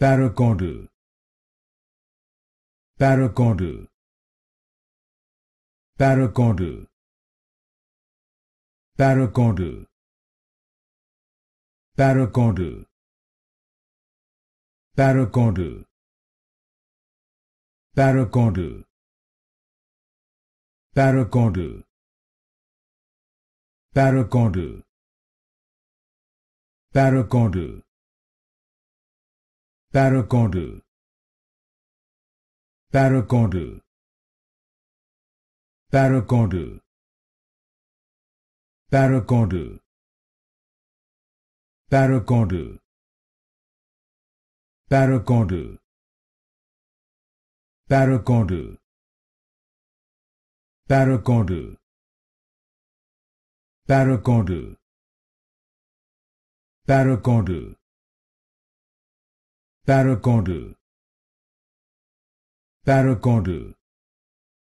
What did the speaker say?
Paracaudal Paracaudal Paracaudal Paracaudal Paracaudal Paracaudal Paracaudal Paracaudal Paracaudal Paracaudal Paracaudal Paracaudal Paracaudal Paracaudal Paracaudal Paracaudal Paracaudal Paracaudal Paracaudal. Paracaudal.